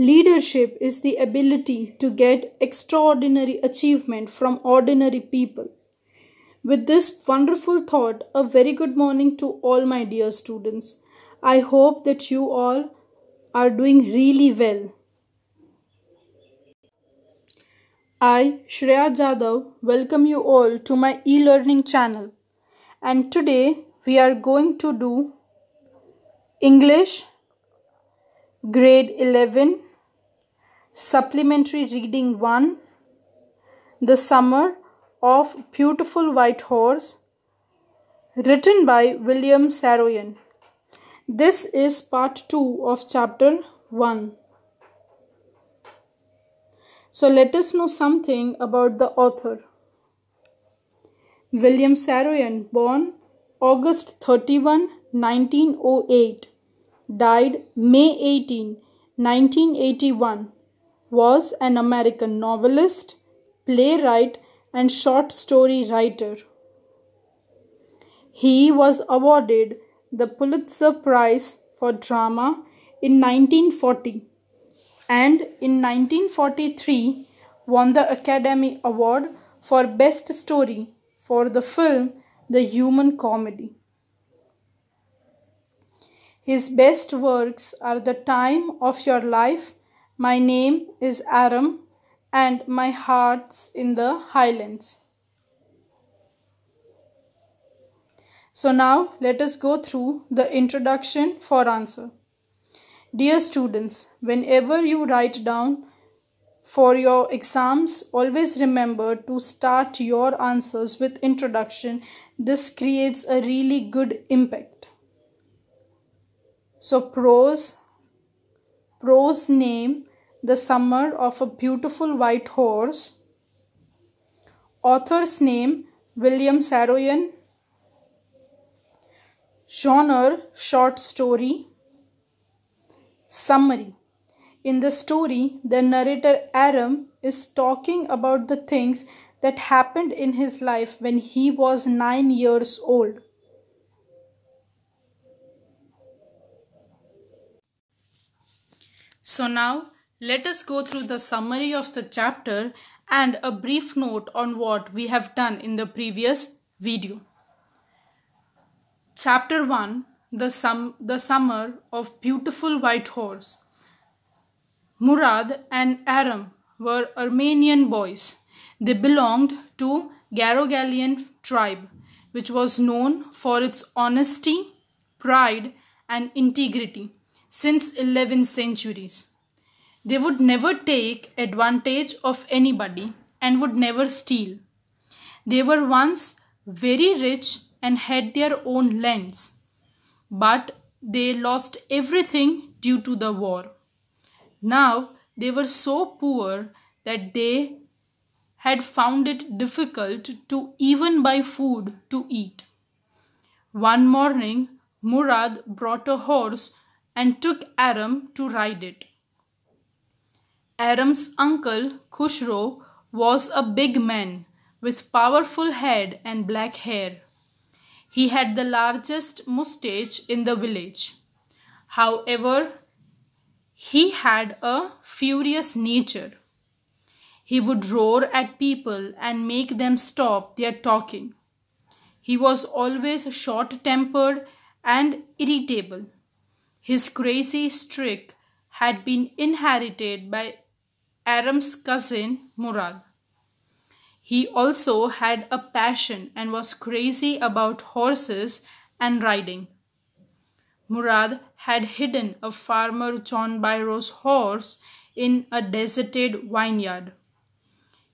Leadership is the ability to get extraordinary achievement from ordinary people. With this wonderful thought, a very good morning to all my dear students. I hope that you all are doing really well. I, Shreya Jadhav, welcome you all to my e learning channel. And today we are going to do English grade 11 Supplementary Reading 1 The Summer of Beautiful White Horse, written by William Saroyan. This is part 2 of chapter 1. So let us know something about the author. William Saroyan, born August 31, 1908, died May 18, 1981 was an American novelist, playwright, and short story writer. He was awarded the Pulitzer Prize for Drama in 1940 and in 1943 won the Academy Award for Best Story for the film The Human Comedy. His best works are The Time of Your Life my name is Aram, and my heart's in the highlands. So now let us go through the introduction for answer. Dear students, whenever you write down for your exams, always remember to start your answers with introduction. This creates a really good impact. So prose, prose name, the Summer of a Beautiful White Horse. Author's name William Saroyan. Genre Short Story. Summary In the story, the narrator Aram is talking about the things that happened in his life when he was nine years old. So now let us go through the summary of the chapter and a brief note on what we have done in the previous video. Chapter 1 The, Sum- the Summer of Beautiful White Horse. Murad and Aram were Armenian boys. They belonged to Garogalian tribe, which was known for its honesty, pride, and integrity since 11 centuries. They would never take advantage of anybody and would never steal. They were once very rich and had their own lands, but they lost everything due to the war. Now they were so poor that they had found it difficult to even buy food to eat. One morning, Murad brought a horse and took Aram to ride it. Aram's uncle, Khushro, was a big man with powerful head and black hair. He had the largest mustache in the village. However, he had a furious nature. He would roar at people and make them stop their talking. He was always short tempered and irritable. His crazy streak had been inherited by Aram's cousin Murad. He also had a passion and was crazy about horses and riding. Murad had hidden a farmer John Byro's horse in a deserted vineyard.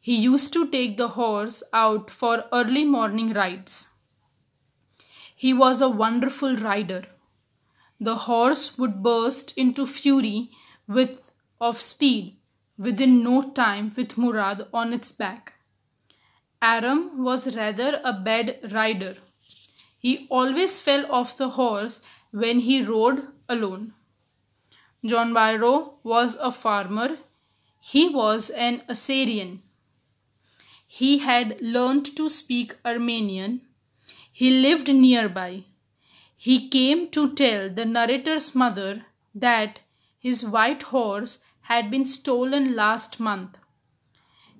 He used to take the horse out for early morning rides. He was a wonderful rider. The horse would burst into fury with of speed within no time with Murad on its back. Aram was rather a bad rider. He always fell off the horse when he rode alone. John Byro was a farmer. He was an Assyrian. He had learned to speak Armenian. He lived nearby. He came to tell the narrator's mother that his white horse had been stolen last month.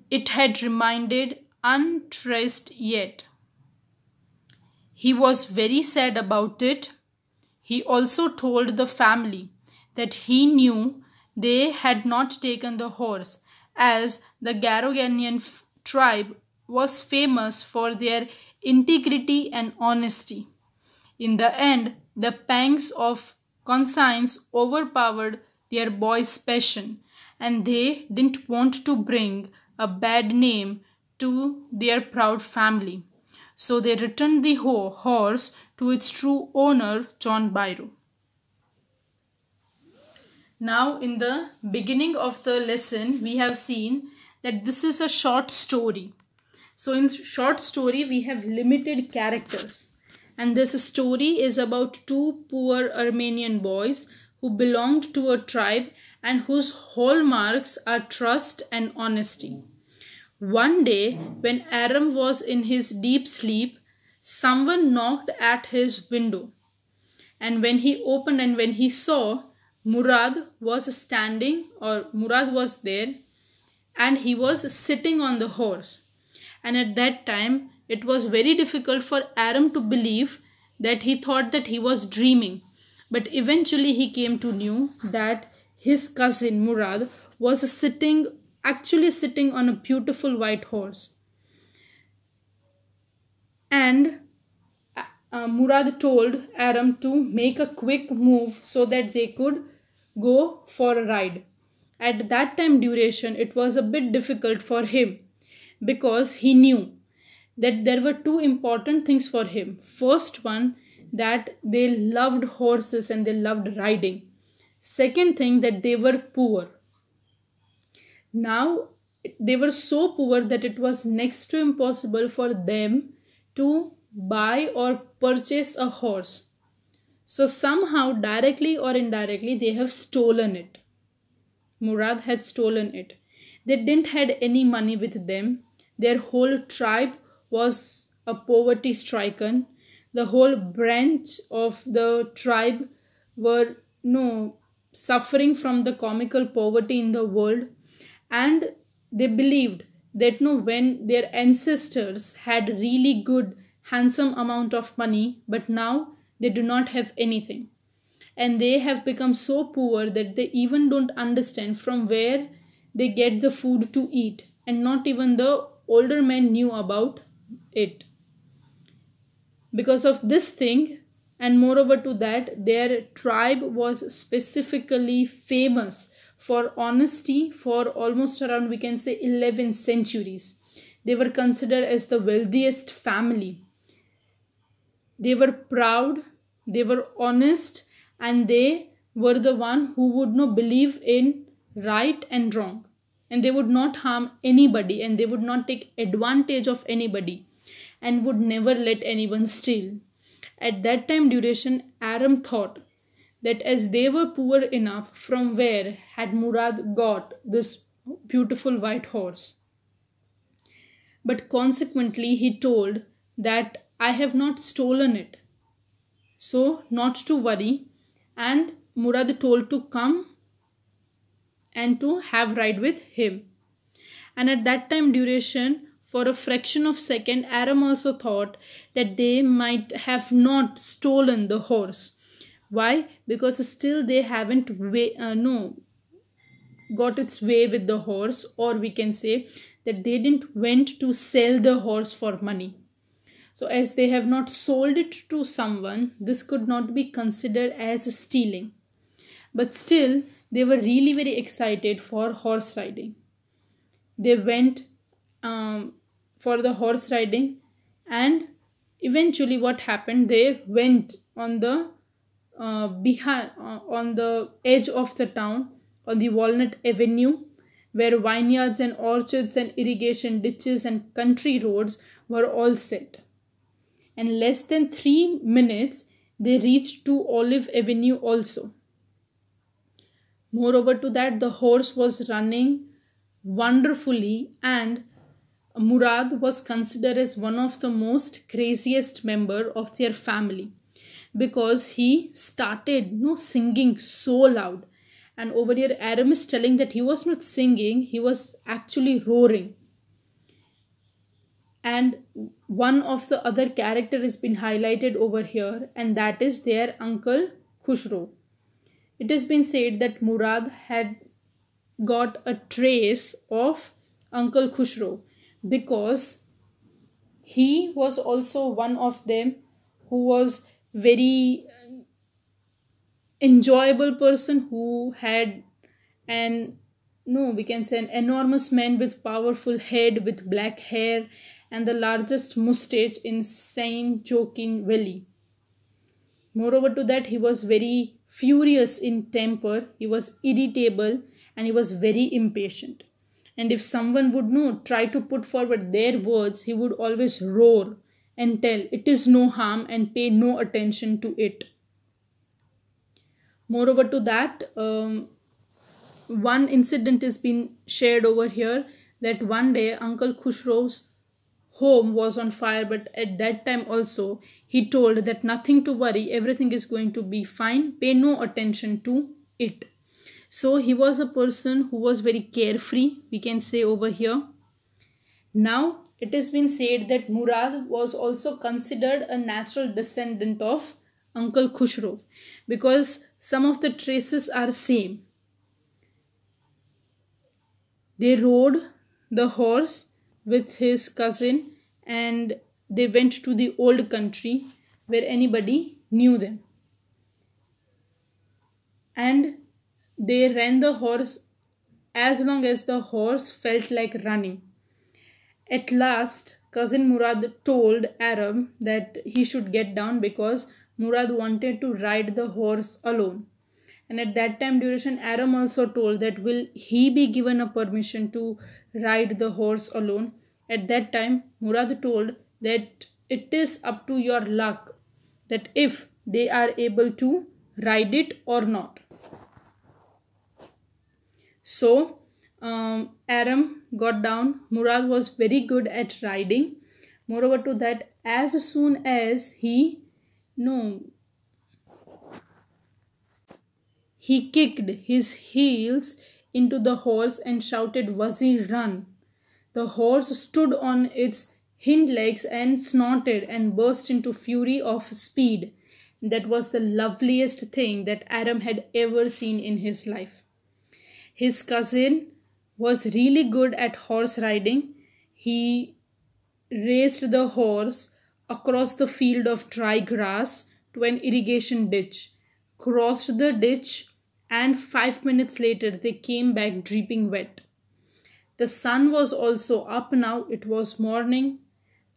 It had remained untraced yet. He was very sad about it. He also told the family that he knew they had not taken the horse, as the Garaganian tribe was famous for their integrity and honesty. In the end, the pangs of conscience overpowered their boy's passion, and they didn't want to bring a bad name to their proud family. So they returned the horse to its true owner, John Byro. Now, in the beginning of the lesson, we have seen that this is a short story. So, in short story, we have limited characters. And this story is about two poor Armenian boys who belonged to a tribe and whose hallmarks are trust and honesty. One day, when Aram was in his deep sleep, someone knocked at his window. And when he opened and when he saw, Murad was standing, or Murad was there, and he was sitting on the horse. And at that time, it was very difficult for Aram to believe that he thought that he was dreaming but eventually he came to know that his cousin Murad was sitting, actually sitting on a beautiful white horse. And uh, uh, Murad told Aram to make a quick move so that they could go for a ride. At that time duration, it was a bit difficult for him because he knew that there were two important things for him. First one that they loved horses and they loved riding second thing that they were poor now they were so poor that it was next to impossible for them to buy or purchase a horse so somehow directly or indirectly they have stolen it murad had stolen it they didn't had any money with them their whole tribe was a poverty stricken the whole branch of the tribe were you know, suffering from the comical poverty in the world and they believed that you know, when their ancestors had really good handsome amount of money but now they do not have anything and they have become so poor that they even don't understand from where they get the food to eat and not even the older men knew about it because of this thing, and moreover to that, their tribe was specifically famous for honesty for almost around, we can say, 11 centuries. They were considered as the wealthiest family. They were proud, they were honest, and they were the one who would not believe in right and wrong and they would not harm anybody and they would not take advantage of anybody and would never let anyone steal. At that time duration, Aram thought that as they were poor enough, from where had Murad got this beautiful white horse? But consequently, he told that I have not stolen it. So, not to worry. And Murad told to come and to have ride with him. And at that time duration, for a fraction of a second, Aram also thought that they might have not stolen the horse. Why? Because still they haven't way, uh, no got its way with the horse, or we can say that they didn't went to sell the horse for money. So as they have not sold it to someone, this could not be considered as stealing. But still, they were really very excited for horse riding. They went um, for the horse riding and eventually what happened they went on the uh, behind uh, on the edge of the town on the walnut avenue where vineyards and orchards and irrigation ditches and country roads were all set in less than 3 minutes they reached to olive avenue also moreover to that the horse was running wonderfully and Murad was considered as one of the most craziest member of their family because he started you no know, singing so loud and over here Aram is telling that he was not singing he was actually roaring and one of the other character has been highlighted over here and that is their uncle Khushro it has been said that Murad had got a trace of uncle Khushro because he was also one of them who was very uh, enjoyable person who had an no we can say an enormous man with powerful head with black hair and the largest mustache in saint joaquin valley moreover to that he was very furious in temper he was irritable and he was very impatient and if someone would know try to put forward their words he would always roar and tell it is no harm and pay no attention to it moreover to that um, one incident has been shared over here that one day uncle khushrov's home was on fire but at that time also he told that nothing to worry everything is going to be fine pay no attention to it so he was a person who was very carefree, we can say over here. Now it has been said that Murad was also considered a natural descendant of Uncle Khushrov because some of the traces are same. They rode the horse with his cousin and they went to the old country where anybody knew them. And they ran the horse as long as the horse felt like running. At last, cousin Murad told Arab that he should get down because Murad wanted to ride the horse alone. And at that time duration, Aram also told that will he be given a permission to ride the horse alone? At that time, Murad told that it is up to your luck that if they are able to ride it or not. So um, Aram got down. Murad was very good at riding. Moreover to that, as soon as he no he kicked his heels into the horse and shouted, Wazir, run. The horse stood on its hind legs and snorted and burst into fury of speed. That was the loveliest thing that Aram had ever seen in his life. His cousin was really good at horse riding. He raced the horse across the field of dry grass to an irrigation ditch, crossed the ditch, and five minutes later they came back dripping wet. The sun was also up now, it was morning,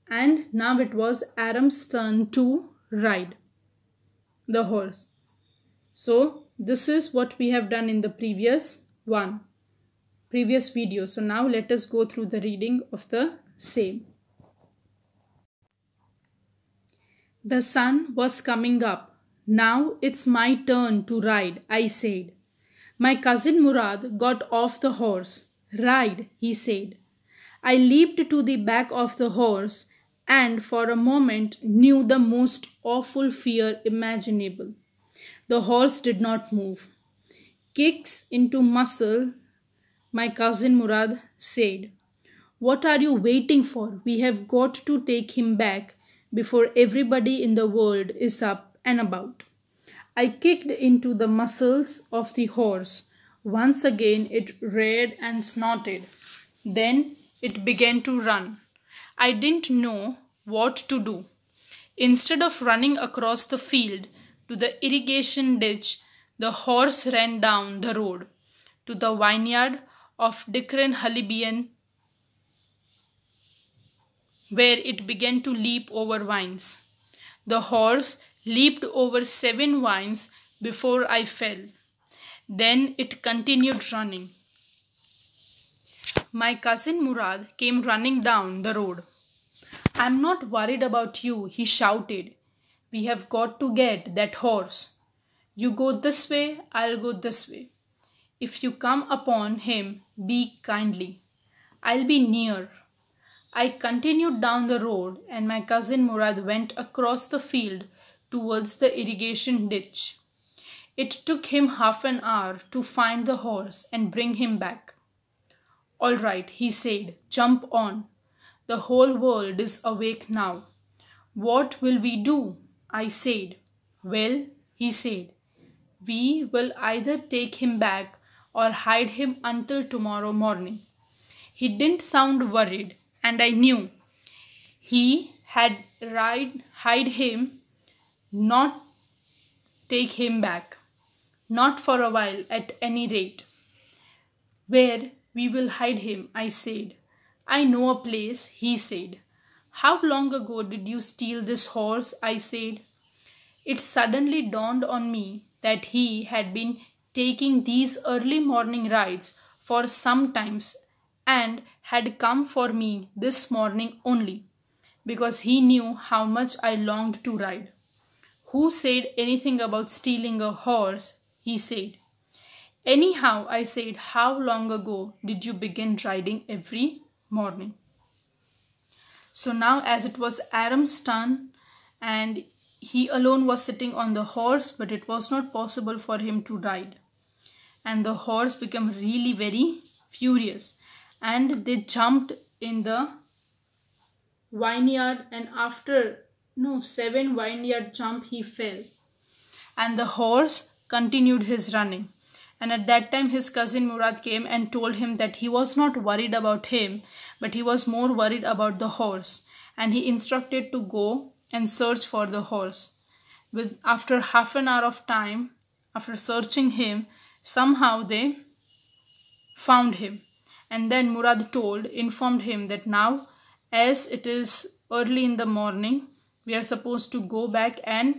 and now it was Adam's turn to ride the horse. So, this is what we have done in the previous 1. Previous video. So now let us go through the reading of the same. The sun was coming up. Now it's my turn to ride, I said. My cousin Murad got off the horse. Ride, he said. I leaped to the back of the horse and for a moment knew the most awful fear imaginable. The horse did not move kicks into muscle, my cousin Murad said. What are you waiting for? We have got to take him back before everybody in the world is up and about. I kicked into the muscles of the horse. Once again it reared and snorted. Then it began to run. I didn't know what to do. Instead of running across the field to the irrigation ditch the horse ran down the road to the vineyard of Dikran Halibian, where it began to leap over vines. The horse leaped over seven vines before I fell. Then it continued running. My cousin Murad came running down the road. I'm not worried about you, he shouted. We have got to get that horse. You go this way, I'll go this way. If you come upon him, be kindly. I'll be near. I continued down the road, and my cousin Murad went across the field towards the irrigation ditch. It took him half an hour to find the horse and bring him back. All right, he said, jump on. The whole world is awake now. What will we do? I said. Well, he said, we will either take him back or hide him until tomorrow morning. He didn't sound worried, and I knew he had ride, hide him, not take him back. Not for a while, at any rate. Where we will hide him, I said. I know a place, he said. How long ago did you steal this horse? I said. It suddenly dawned on me that he had been taking these early morning rides for some times and had come for me this morning only because he knew how much I longed to ride. Who said anything about stealing a horse? He said. Anyhow, I said, How long ago did you begin riding every morning? So now, as it was Aram's turn, and he alone was sitting on the horse, but it was not possible for him to ride. And the horse became really very furious and they jumped in the vineyard and after no seven vineyard jump he fell and the horse continued his running and at that time his cousin murad came and told him that he was not worried about him but he was more worried about the horse and he instructed to go and search for the horse. With, after half an hour of time, after searching him, somehow they found him. And then Murad told, informed him that now, as it is early in the morning, we are supposed to go back and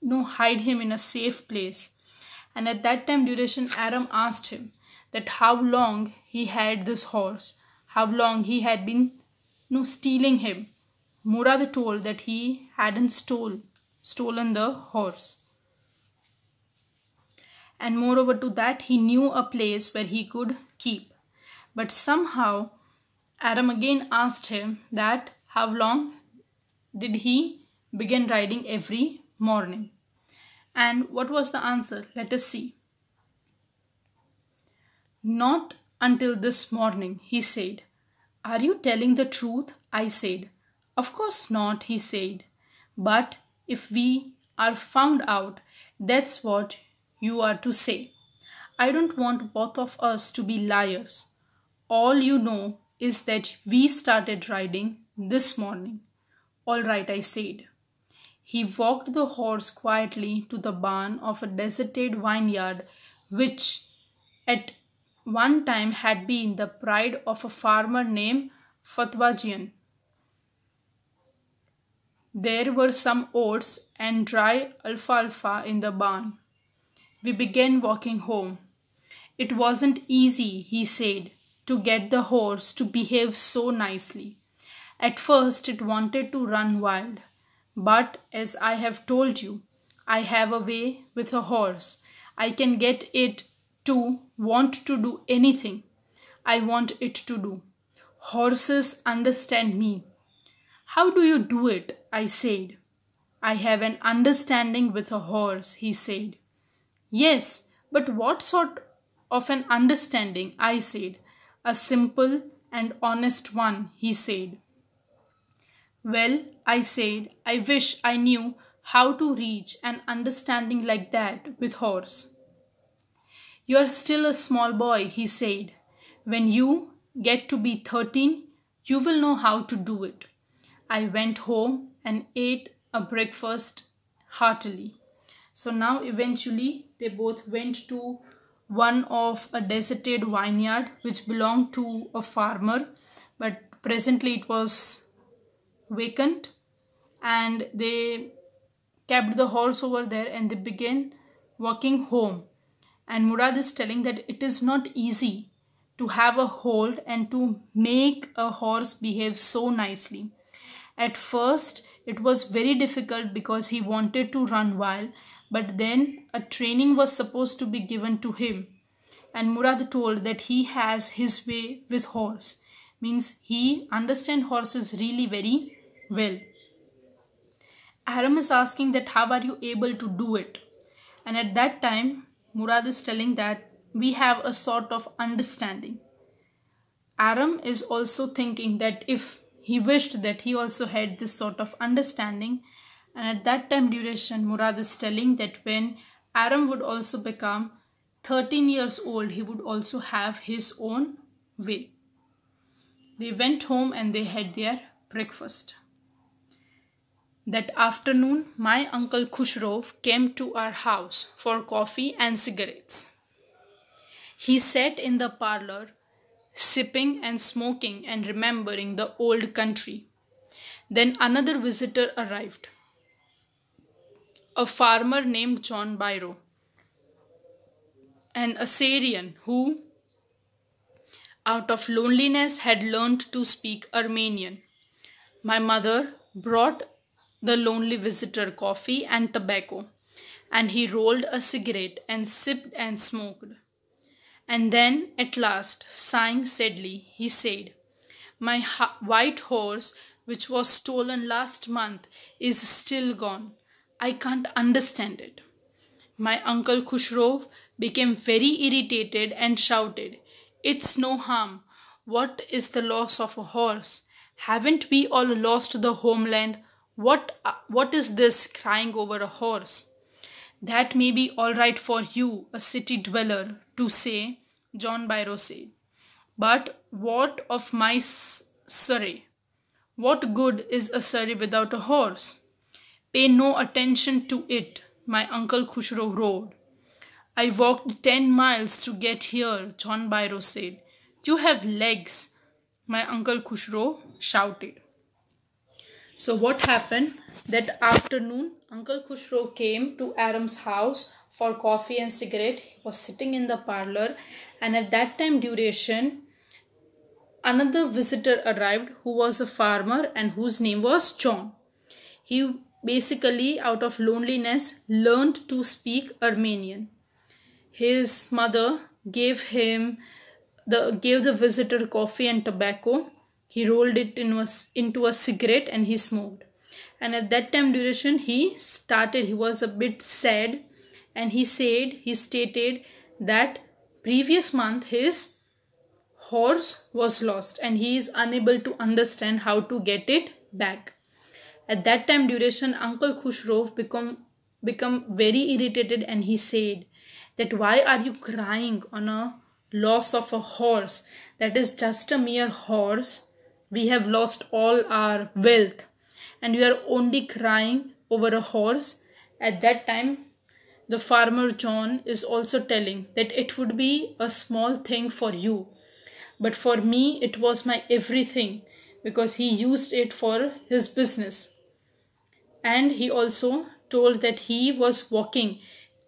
you know, hide him in a safe place. And at that time, duration Aram asked him that how long he had this horse, how long he had been you know, stealing him Murad told that he hadn't stole, stolen the horse. And moreover to that, he knew a place where he could keep. But somehow, Adam again asked him that how long did he begin riding every morning? And what was the answer? Let us see. Not until this morning, he said. Are you telling the truth? I said. Of course not, he said. But if we are found out, that's what you are to say. I don't want both of us to be liars. All you know is that we started riding this morning. All right, I said. He walked the horse quietly to the barn of a deserted vineyard, which at one time had been the pride of a farmer named Fatwajian. There were some oats and dry alfalfa in the barn. We began walking home. It wasn't easy, he said, to get the horse to behave so nicely. At first, it wanted to run wild. But as I have told you, I have a way with a horse. I can get it to want to do anything I want it to do. Horses understand me. How do you do it? I said. I have an understanding with a horse, he said. Yes, but what sort of an understanding? I said. A simple and honest one, he said. Well, I said, I wish I knew how to reach an understanding like that with horse. You are still a small boy, he said. When you get to be 13, you will know how to do it. I went home and ate a breakfast heartily. So now eventually they both went to one of a deserted vineyard which belonged to a farmer but presently it was vacant and they kept the horse over there and they began walking home and murad is telling that it is not easy to have a hold and to make a horse behave so nicely at first, it was very difficult because he wanted to run wild, but then a training was supposed to be given to him. And Murad told that he has his way with horse, means he understand horses really very well. Aram is asking that how are you able to do it? And at that time, Murad is telling that we have a sort of understanding. Aram is also thinking that if he wished that he also had this sort of understanding, and at that time duration, Murad is telling that when Aram would also become 13 years old, he would also have his own way. They went home and they had their breakfast. That afternoon, my uncle Khushrov came to our house for coffee and cigarettes. He sat in the parlor sipping and smoking and remembering the old country. Then another visitor arrived a farmer named John Byro, an Assyrian who, out of loneliness, had learned to speak Armenian. My mother brought the lonely visitor coffee and tobacco, and he rolled a cigarette and sipped and smoked. And then, at last, sighing sadly, he said, My white horse, which was stolen last month, is still gone. I can't understand it. My uncle Khushrov became very irritated and shouted, It's no harm. What is the loss of a horse? Haven't we all lost the homeland? What, uh, what is this crying over a horse? That may be all right for you, a city dweller, to say, John Byro said. But what of my Surrey? What good is a Surrey without a horse? Pay no attention to it, my uncle Khushro roared. I walked ten miles to get here, John Byro said. You have legs, my uncle Khushro shouted. So what happened? That afternoon, Uncle Kushro came to Aram's house for coffee and cigarette. He was sitting in the parlor and at that time duration, another visitor arrived who was a farmer and whose name was John. He basically out of loneliness learned to speak Armenian. His mother gave him the gave the visitor coffee and tobacco he rolled it in was, into a cigarette and he smoked and at that time duration he started he was a bit sad and he said he stated that previous month his horse was lost and he is unable to understand how to get it back at that time duration uncle khushrov become become very irritated and he said that why are you crying on a loss of a horse that is just a mere horse we have lost all our wealth and we are only crying over a horse. At that time, the farmer John is also telling that it would be a small thing for you, but for me, it was my everything because he used it for his business. And he also told that he was walking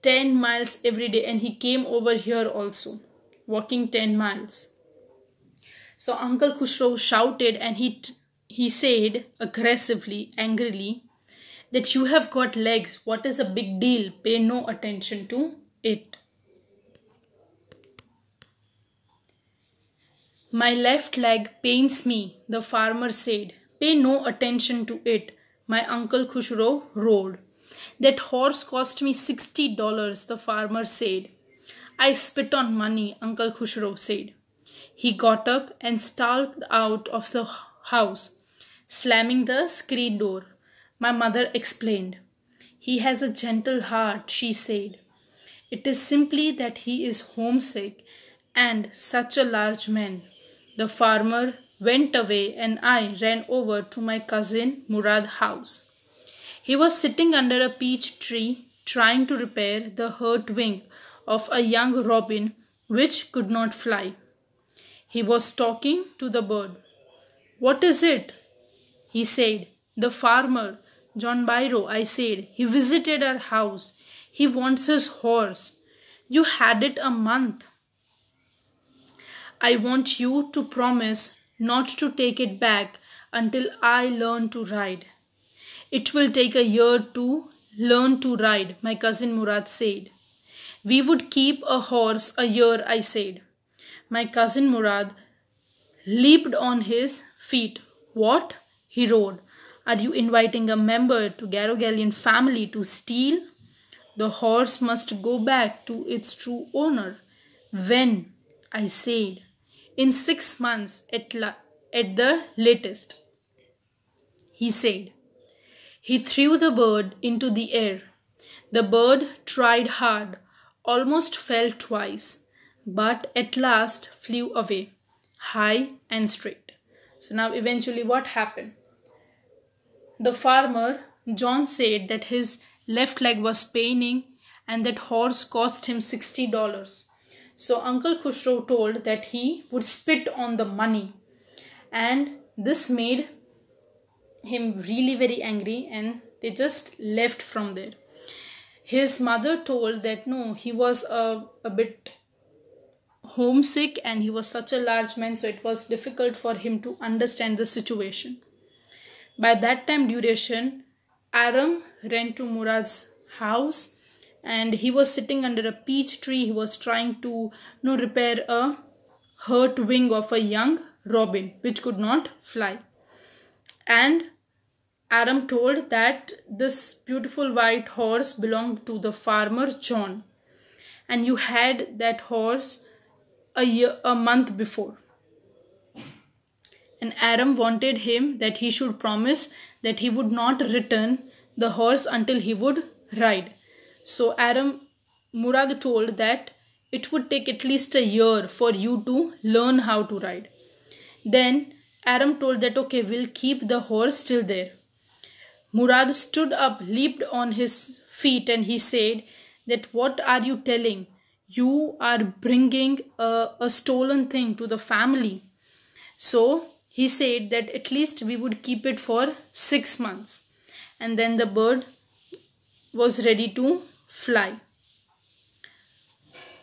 10 miles every day and he came over here also, walking 10 miles. So Uncle Kushro shouted and he, t- he said aggressively, angrily, that you have got legs. What is a big deal? Pay no attention to it. My left leg pains me, the farmer said. Pay no attention to it, my uncle Khushro roared. That horse cost me $60, the farmer said. I spit on money, Uncle Khushro said. He got up and stalked out of the house, slamming the screen door. My mother explained. He has a gentle heart, she said. It is simply that he is homesick and such a large man. The farmer went away and I ran over to my cousin Murad's house. He was sitting under a peach tree trying to repair the hurt wing of a young robin which could not fly. He was talking to the bird. What is it? He said, The farmer, John Byro, I said, he visited our house. He wants his horse. You had it a month. I want you to promise not to take it back until I learn to ride. It will take a year to learn to ride, my cousin Murad said. We would keep a horse a year, I said. My cousin Murad leaped on his feet. What? he roared. Are you inviting a member to Garogalian family to steal? The horse must go back to its true owner. When? I said. In six months at, la- at the latest, he said. He threw the bird into the air. The bird tried hard, almost fell twice but at last flew away, high and straight. So now, eventually, what happened? The farmer, John, said that his left leg was paining and that horse cost him $60. So Uncle Kushro told that he would spit on the money. And this made him really very angry and they just left from there. His mother told that no, he was a, a bit homesick and he was such a large man, so it was difficult for him to understand the situation. By that time duration, Aram ran to Murad's house and he was sitting under a peach tree. He was trying to you know, repair a hurt wing of a young robin which could not fly. And Aram told that this beautiful white horse belonged to the farmer John. And you had that horse a year a month before and Adam wanted him that he should promise that he would not return the horse until he would ride. So Adam Murad told that it would take at least a year for you to learn how to ride. Then Adam told that okay, we'll keep the horse still there. Murad stood up, leaped on his feet, and he said, That what are you telling? you are bringing a, a stolen thing to the family. So he said that at least we would keep it for six months. And then the bird was ready to fly.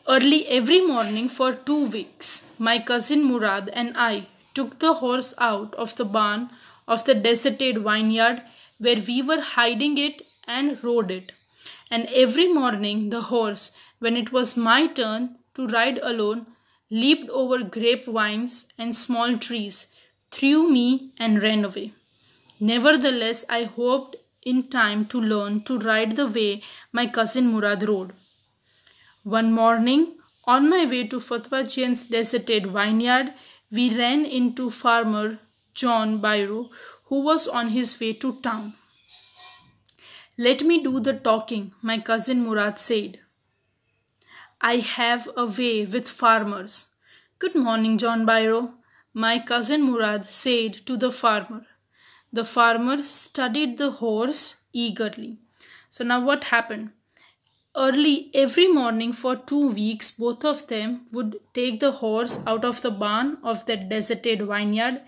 Early every morning for two weeks, my cousin Murad and I took the horse out of the barn of the deserted vineyard where we were hiding it and rode it. And every morning the horse when it was my turn to ride alone, leaped over grape vines and small trees, threw me, and ran away. Nevertheless, I hoped in time to learn to ride the way my cousin Murad rode. One morning, on my way to Fatwa deserted vineyard, we ran into farmer John Byro, who was on his way to town. Let me do the talking, my cousin Murad said. I have a way with farmers. Good morning, John Byro, my cousin Murad said to the farmer. The farmer studied the horse eagerly. So now what happened? Early every morning for two weeks, both of them would take the horse out of the barn of that deserted vineyard.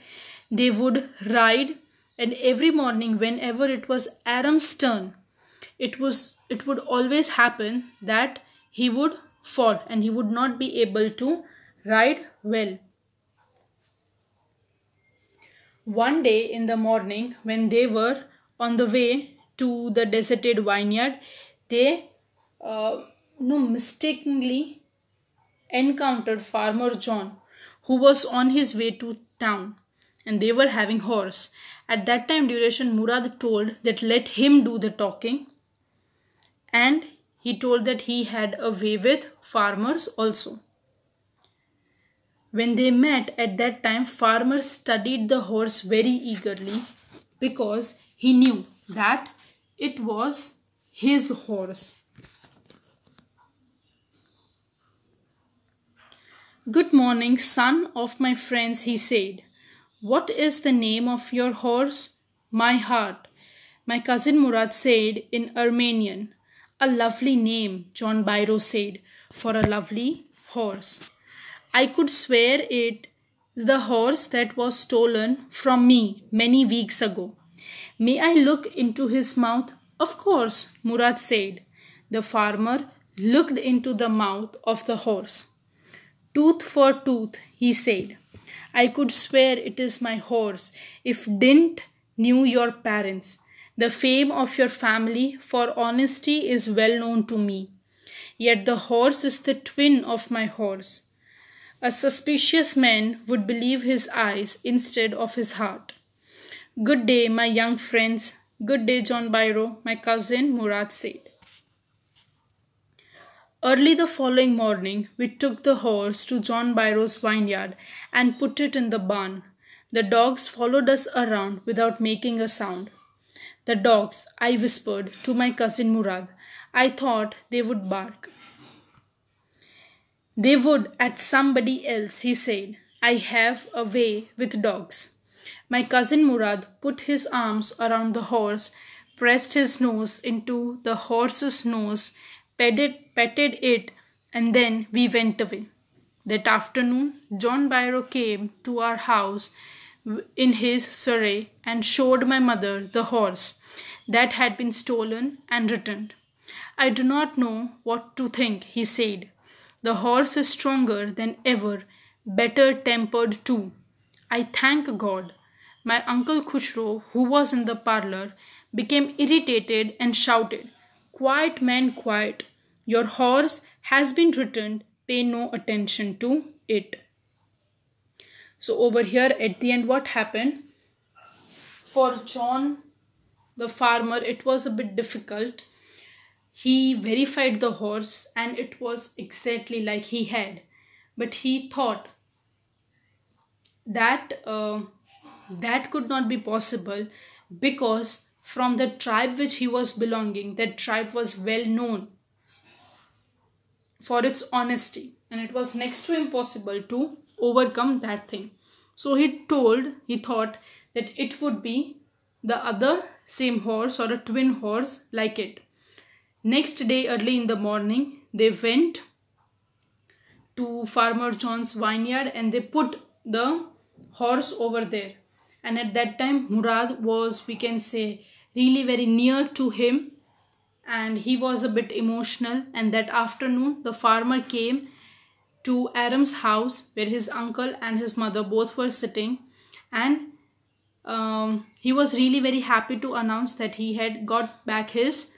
They would ride, and every morning, whenever it was Aram's turn, it was it would always happen that he would fall and he would not be able to ride well. One day in the morning, when they were on the way to the deserted vineyard, they uh, no mistakenly encountered Farmer John, who was on his way to town, and they were having horse. At that time, duration Murad told that let him do the talking, and he told that he had a way with farmers also. When they met at that time, farmers studied the horse very eagerly because he knew that it was his horse. Good morning, son of my friends, he said. What is the name of your horse? My heart. My cousin Murad said in Armenian, a lovely name, John Byro said, for a lovely horse. I could swear it is the horse that was stolen from me many weeks ago. May I look into his mouth? Of course, Murad said. The farmer looked into the mouth of the horse. Tooth for tooth, he said. I could swear it is my horse. If Dint knew your parents, the fame of your family for honesty is well known to me. Yet the horse is the twin of my horse. A suspicious man would believe his eyes instead of his heart. Good day, my young friends. Good day, John Byro, my cousin Murad said. Early the following morning, we took the horse to John Byro's vineyard and put it in the barn. The dogs followed us around without making a sound. The dogs, I whispered to my cousin Murad. I thought they would bark. They would at somebody else, he said. I have a way with dogs. My cousin Murad put his arms around the horse, pressed his nose into the horse's nose, petted, petted it, and then we went away. That afternoon, John Byro came to our house in his surrey and showed my mother the horse that had been stolen and returned. I do not know what to think, he said. The horse is stronger than ever, better tempered too. I thank God. My uncle Khushro, who was in the parlor, became irritated and shouted, Quiet, man, quiet. Your horse has been returned. Pay no attention to it. So over here at the end what happened? For John the farmer it was a bit difficult. He verified the horse and it was exactly like he had. But he thought that uh, that could not be possible because from the tribe which he was belonging that tribe was well known for its honesty and it was next to impossible to overcome that thing so he told he thought that it would be the other same horse or a twin horse like it next day early in the morning they went to farmer john's vineyard and they put the horse over there and at that time murad was we can say really very near to him and he was a bit emotional and that afternoon the farmer came to Aram's house where his uncle and his mother both were sitting and um, he was really very happy to announce that he had got back his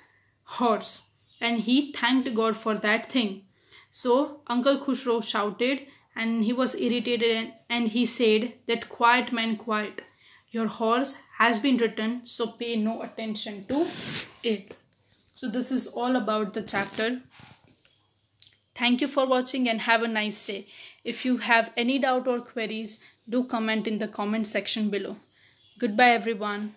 horse and he thanked God for that thing. So Uncle Khushro shouted and he was irritated and, and he said that quiet man quiet your horse has been written so pay no attention to it. So this is all about the chapter Thank you for watching and have a nice day. If you have any doubt or queries, do comment in the comment section below. Goodbye everyone.